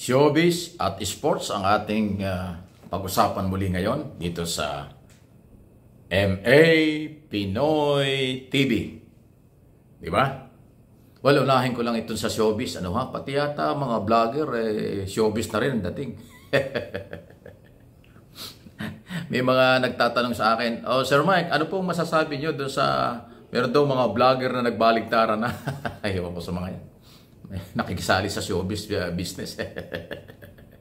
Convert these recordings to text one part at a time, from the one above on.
showbiz at sports ang ating uh, pag-usapan muli ngayon dito sa MA Pinoy TV. Di ba? Well, unahin ko lang itong sa showbiz. Ano ha? Pati yata mga vlogger, eh, showbiz na rin dating. May mga nagtatanong sa akin, Oh, Sir Mike, ano pong masasabi nyo doon sa meron daw mga vlogger na nagbaligtaran na? Ayaw ko sa mga yan. nakikisali sa showbiz uh, business.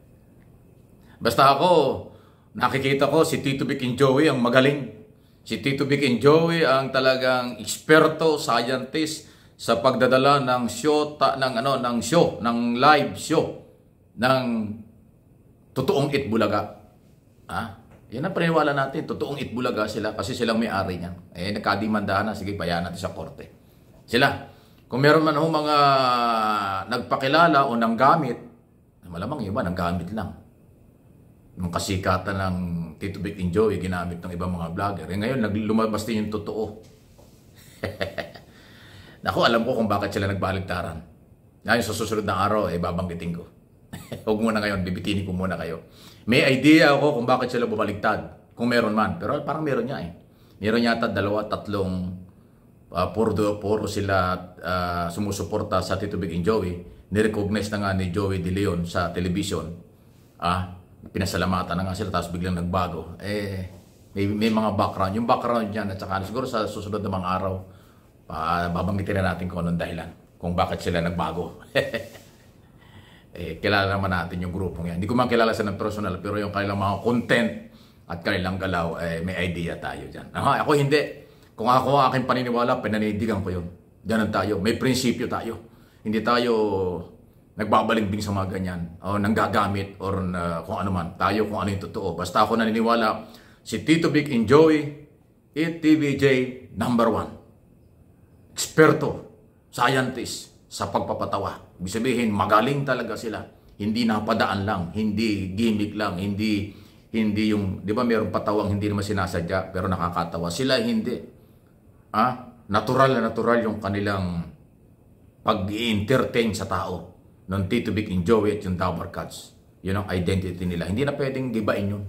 Basta ako, nakikita ko si Tito Vic and Joey ang magaling. Si Tito Vic and Joey ang talagang eksperto, scientist sa pagdadala ng show ta, ng ano ng show, ng live show ng totoong Itbulaga. Ah, yan ang paniwala natin. Totoong Itbulaga sila kasi silang may-ari niyan. Eh, nagkadimandahan na. Sige, bayan natin sa korte. Sila. Kung meron man ho mga nagpakilala o nanggamit, malamang iba nanggamit lang. Nung kasikatan ng Tito Vic Enjoy, ginamit ng ibang mga vlogger. Eh, ngayon, lumabas din yung totoo. Naku, alam ko kung bakit sila nagbaligtaran. Ngayon, sa susunod na araw, eh, babanggitin ko. Huwag muna ngayon, bibitinin ko muna kayo. May idea ako kung bakit sila bumaligtad. Kung meron man. Pero parang meron niya eh. Meron yata dalawa, tatlong uh, puro, puro sila uh, sumusuporta sa Titubig and Joey, nirecognize na nga ni Joey De Leon sa television, ah, pinasalamatan na nga sila, tapos biglang nagbago. Eh, may, may mga background. Yung background niya at saka siguro sa susunod na mga araw, uh, babanggitin na natin kung anong dahilan, kung bakit sila nagbago. eh, kilala naman natin yung grupong yan. Hindi ko man kilala sila ng personal, pero yung kanilang mga content at kanilang galaw, eh, may idea tayo dyan. Ah, ako hindi. Kung ako ang aking paniniwala, pinanindigan ko yun. Ganun tayo. May prinsipyo tayo. Hindi tayo nagbabalimbing sa mga ganyan o nanggagamit or na, kung ano man. Tayo kung ano yung totoo. Basta ako naniniwala, si Tito Vic and Joey, ETVJ number one. Eksperto, scientist sa pagpapatawa. Ibig sabihin, magaling talaga sila. Hindi napadaan lang, hindi gimmick lang, hindi hindi yung, di ba mayroong patawang hindi naman sinasadya pero nakakatawa. Sila hindi ah, natural na natural yung kanilang pag-entertain sa tao nung Tito Vic and Joey at yung Dabar Cats. Yun ang identity nila. Hindi na pwedeng gibain yun.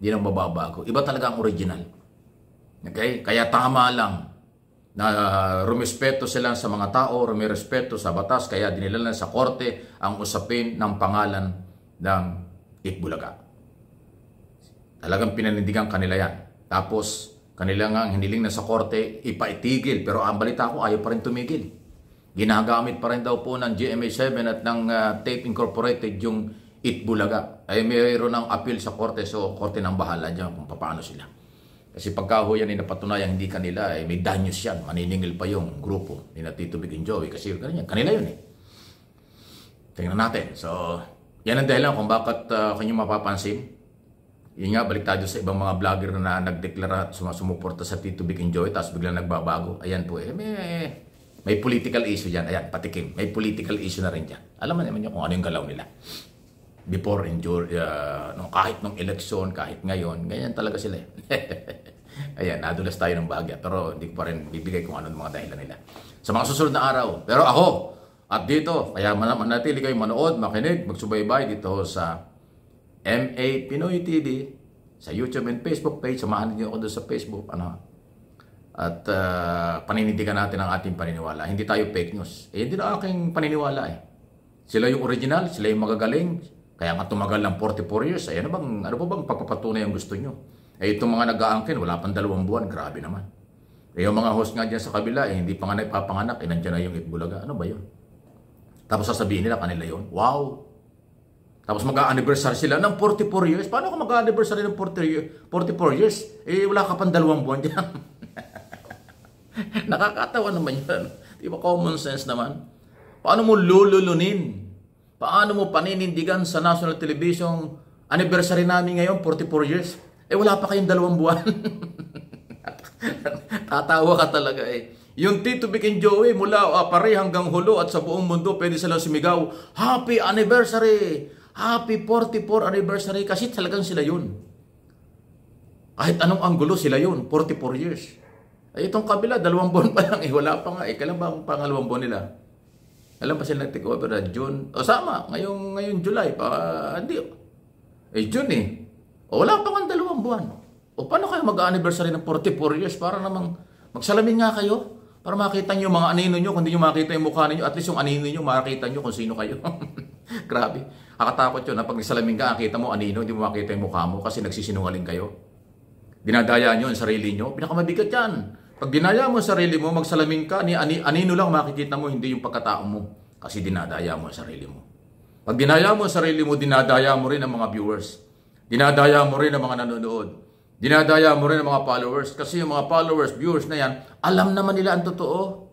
Hindi na mababago. Iba talaga ang original. Okay? Kaya tama lang na uh, rumispeto sila sa mga tao, rumirespeto sa batas, kaya dinilalan sa korte ang usapin ng pangalan ng Itbulaga. Talagang pinanindigan kanila yan. Tapos, kanila nga ang hiniling na sa korte ipaitigil pero ang balita ko ayaw pa rin tumigil. Ginagamit pa rin daw po ng GMA7 at ng uh, Tape Incorporated yung Itbulaga. Ay mayroon ng appeal sa korte so korte nang bahala dyan kung paano sila. Kasi pagka ho yan ay hindi kanila ay may danyos yan. Maniningil pa yung grupo ni Natito Big Joey kasi ganyan, kanila yun eh. Tingnan natin. So, yan ang dahilan kung bakit uh, ah, kanyo mapapansin yun nga, balik tayo sa ibang mga vlogger na nagdeklara at sumasumuporta sa Tito Big Enjoy tapos biglang nagbabago. Ayan po eh, may, may political issue dyan. Ayan, patikim. May political issue na rin dyan. Alam naman nyo kung ano yung galaw nila. Before Enjoy, during, uh, ah, no, kahit nung eleksyon, kahit ngayon, ganyan talaga sila eh. Ayan, nadulas tayo ng bagya pero hindi ko pa rin bibigay kung ano ng mga dahilan nila. Sa mga susunod na araw, pero ako, at dito, kaya manatili kayo manood, makinig, magsubaybay dito sa MA Pinoy TV sa YouTube and Facebook page. Samahan niyo ako doon sa Facebook. Ano? At uh, paninindigan natin ang ating paniniwala. Hindi tayo fake news. Eh, hindi na aking paniniwala eh. Sila yung original, sila yung magagaling. Kaya nga tumagal ng 44 years. Ay, eh, ano, bang, ano ba bang pagpapatunay ang gusto nyo? Eh, itong mga nag-aangkin, wala pang dalawang buwan. Grabe naman. Eh, yung mga host nga dyan sa kabila, eh, hindi pa nga naipapanganak. Eh, nandyan na yung Itbulaga. Ano ba yun? Tapos sasabihin nila, kanila yon Wow! Tapos mag-anniversary sila ng 44 years. Paano ka mag-anniversary ng 40, 44 years? Eh, wala ka pang dalawang buwan dyan. Nakakatawa naman yan. Di ba common sense naman? Paano mo lululunin? Paano mo paninindigan sa national television anniversary namin ngayon, 44 years? Eh, wala pa kayong dalawang buwan. Tatawa ka talaga eh. Yung Tito Vic and Joey mula uh, ah, pare hanggang hulo at sa buong mundo pwede silang sumigaw, Happy Anniversary! Happy 44 anniversary kasi talagang sila yun. Kahit anong anggulo sila yun, 44 years. Ay eh, itong kabila, dalawang buwan pa lang, eh, wala pa nga, eh, kailan ba ang pangalawang buwan nila? Alam pa sila nag-take na June, o sama, ngayong, ngayong July, pa, hindi, eh June eh. O wala pa nga dalawang buwan. O paano kayo mag-anniversary ng 44 years? Para namang magsalamin nga kayo. Para makita nyo mga anino nyo, kundi nyo makita yung mukha ninyo, at least yung anino nyo, makita nyo kung sino kayo. Grabe. Nakatakot yun. Pag salamin ka, akita mo anino, hindi mo makita yung mukha mo kasi nagsisinungaling kayo. Dinadayaan nyo ang sarili nyo. Pinakamabigat yan. Pag dinaya mo ang sarili mo, magsalamin ka, ni ani, anino lang makikita mo, hindi yung pagkatao mo. Kasi dinadaya mo ang sarili mo. Pag dinaya mo ang sarili mo, dinadaya mo rin ang mga viewers. Dinadaya mo rin ang mga nanonood. Dinadaya mo rin ang mga followers. Kasi yung mga followers, viewers na yan, alam naman nila ang totoo.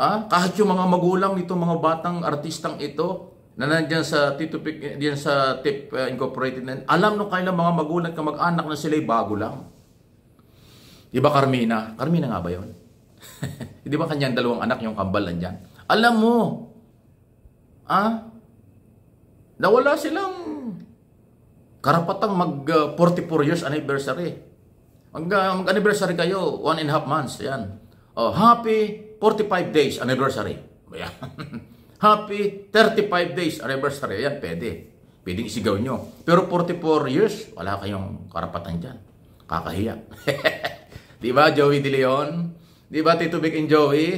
Ah, kahit yung mga magulang nito mga batang artistang ito na nandiyan sa Tito Pic, eh, diyan sa Tip uh, Incorporated na, alam nung kailan mga magulang ka mag-anak na sila bago lang. Di ba Carmina? Carmina nga ba yon? Di ba kanyang dalawang anak yung kambal nandiyan? Alam mo, ah, nawala silang karapatang mag uh, 44 years anniversary. Ang mag ah, anniversary kayo, one and a half months, yan. Oh, happy 45 days anniversary. Happy 35 days anniversary. Ayan, pwede. Pwedeng isigaw nyo. Pero 44 years, wala kayong karapatan dyan. Kakahiya. Di ba, Joey De Leon? Di ba, Tito Vic and Joey?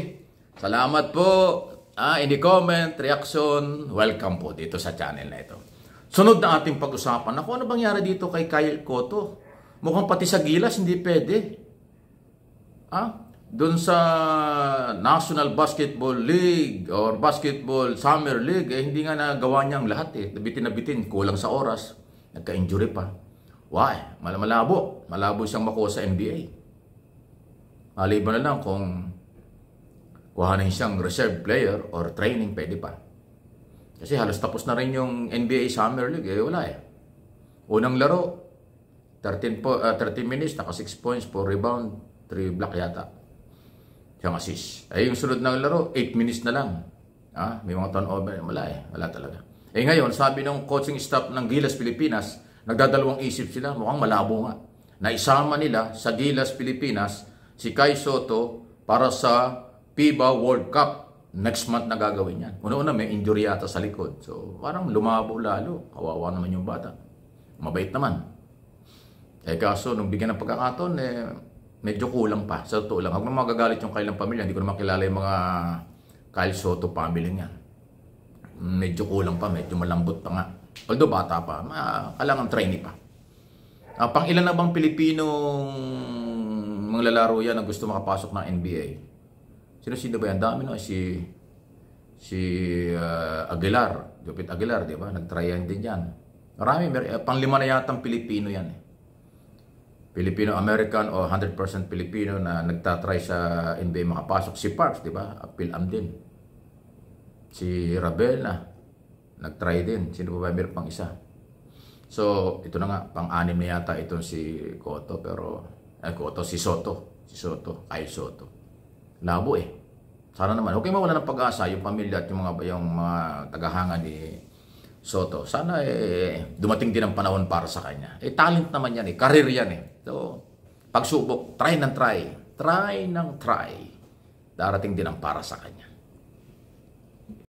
Salamat po. Ah, any comment, reaction, welcome po dito sa channel na ito. Sunod na ating pag-usapan. Ako, ano bangyari dito kay Kyle Cotto? Mukhang pati sa gilas, hindi pwede. Ah, doon sa National Basketball League or Basketball Summer League, eh, hindi nga nagawa niyang lahat eh. Nabitin na bitin, kulang sa oras, nagka-injury pa. Why? Malabo. Malabo siyang makuha sa NBA. Maliban na lang kung kuhanin siyang reserve player or training, pwede pa. Kasi halos tapos na rin yung NBA Summer League, eh wala eh. Unang laro, 13, po, uh, ah, 13 minutes, naka 6 points, 4 rebound, 3 block yata. Siyang assist. Ay, eh, yung sunod na laro, 8 minutes na lang. Ah, may mga turnover. Wala eh. Wala talaga. Eh ngayon, sabi ng coaching staff ng Gilas Pilipinas, nagdadalawang isip sila. Mukhang malabo nga. Naisama nila sa Gilas Pilipinas si Kai Soto para sa FIBA World Cup. Next month na gagawin yan. Una-una may injury yata sa likod. So parang lumabo lalo. Kawawa naman yung bata. Mabait naman. Eh kaso, nung bigyan ng pagkakataon, eh, medyo kulang pa. Sa totoo lang, huwag magagalit yung kailang pamilya. Hindi ko naman kilala yung mga Kyle Soto family niya. Medyo kulang pa, medyo malambot pa nga. Although bata pa, kailangan trainee pa. Uh, pang ilan na bang Pilipinong mga lalaro yan na gusto makapasok ng NBA? Sino-sino ba yan? Dami no? Si, si uh, Aguilar, Jopit Aguilar, di ba? Nag-try yan din yan. Marami, mer- eh, panglima na yata ang Pilipino yan eh. Filipino-American o 100% Filipino na nagtatry sa NBA makapasok. Si Parks, di ba? Pilam din. Si Rabel na. Ah, nagtry din. Sino ba ba meron pang isa? So, ito na nga. Pang-anim na yata itong si Cotto. Pero, eh, Cotto, si Soto. Si Soto. Ay, Soto. Labo eh. Sana naman. Okay mawala ng pag-asa yung pamilya at yung mga, yung mga tagahanga ni Soto. Sana eh, dumating din ang panahon para sa kanya. Eh, talent naman yan eh. Karir yan eh. So, pagsubok, try ng try. Try ng try. Darating din ang para sa kanya.